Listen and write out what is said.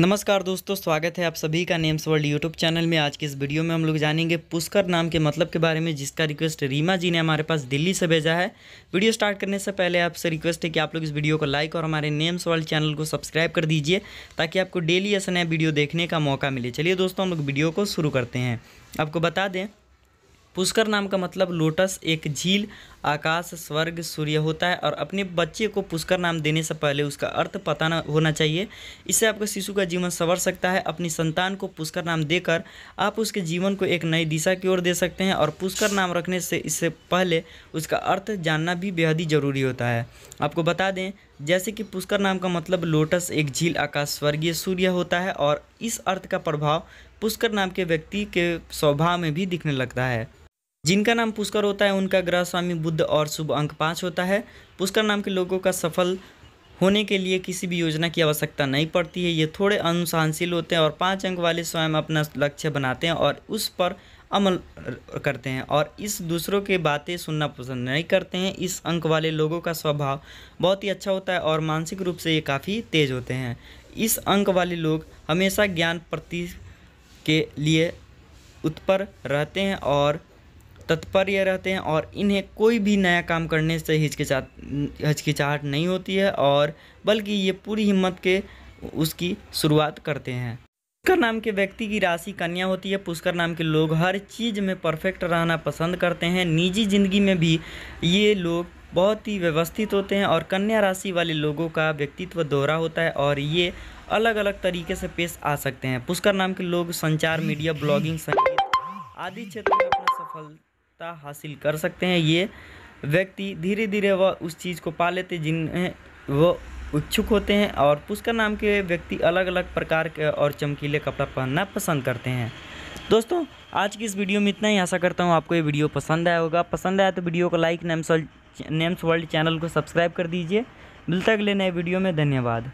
नमस्कार दोस्तों स्वागत है आप सभी का नेम्स वर्ल्ड यूट्यूब चैनल में आज के इस वीडियो में हम लोग जानेंगे पुष्कर नाम के मतलब के बारे में जिसका रिक्वेस्ट रीमा जी ने हमारे पास दिल्ली से भेजा है वीडियो स्टार्ट करने से पहले आपसे रिक्वेस्ट है कि आप लोग इस वीडियो को लाइक और हमारे नेम्स वर्ल्ड चैनल को सब्सक्राइब कर दीजिए ताकि आपको डेली ऐसा नया वीडियो देखने का मौका मिले चलिए दोस्तों हम लोग वीडियो को शुरू करते हैं आपको बता दें पुष्कर नाम का मतलब लोटस एक झील आकाश स्वर्ग सूर्य होता है और अपने बच्चे को पुष्कर नाम देने से पहले उसका अर्थ पता ना होना चाहिए इससे आपके शिशु का जीवन संवर सकता है अपनी संतान को पुष्कर नाम देकर आप उसके जीवन को एक नई दिशा की ओर दे सकते हैं और पुष्कर नाम रखने से इससे पहले उसका अर्थ जानना भी बेहद ही ज़रूरी होता है आपको बता दें जैसे कि पुष्कर नाम का मतलब लोटस एक झील आकाश स्वर्गीय सूर्य होता है और इस अर्थ का प्रभाव पुष्कर नाम के व्यक्ति के स्वभाव में भी दिखने लगता है जिनका नाम पुष्कर होता है उनका ग्रह स्वामी बुद्ध और शुभ अंक पाँच होता है पुष्कर नाम के लोगों का सफल होने के लिए किसी भी योजना की आवश्यकता नहीं पड़ती है ये थोड़े अनुशासनशील होते हैं और पाँच अंक वाले स्वयं अपना लक्ष्य बनाते हैं और उस पर अमल करते हैं और इस दूसरों के बातें सुनना पसंद नहीं करते हैं इस अंक वाले लोगों का स्वभाव बहुत ही अच्छा होता है और मानसिक रूप से ये काफ़ी तेज होते हैं इस अंक वाले लोग हमेशा ज्ञान प्रति के लिए उत्पर रहते हैं और तत्पर रहते हैं और इन्हें कोई भी नया काम करने से हिचकिचा हिचकिचाहट नहीं होती है और बल्कि ये पूरी हिम्मत के उसकी शुरुआत करते हैं पुष्कर नाम के व्यक्ति की राशि कन्या होती है पुष्कर नाम के लोग हर चीज़ में परफेक्ट रहना पसंद करते हैं निजी जिंदगी में भी ये लोग बहुत ही व्यवस्थित होते हैं और कन्या राशि वाले लोगों का व्यक्तित्व दोहरा होता है और ये अलग अलग तरीके से पेश आ सकते हैं पुष्कर नाम के लोग संचार मीडिया ब्लॉगिंग संगीत आदि क्षेत्र में अपना सफल सफलता हासिल कर सकते हैं ये व्यक्ति धीरे धीरे वह उस चीज़ को पा लेते जिन्हें वो इच्छुक होते हैं और पुष्कर नाम के व्यक्ति अलग अलग प्रकार के और चमकीले कपड़ा पहनना पसंद करते हैं दोस्तों आज की इस वीडियो में इतना ही आशा करता हूँ आपको ये वीडियो पसंद आया होगा पसंद आया तो वीडियो को like names world names world channel को सब्सक्राइब कर दीजिए मिलता अगले नए वीडियो में धन्यवाद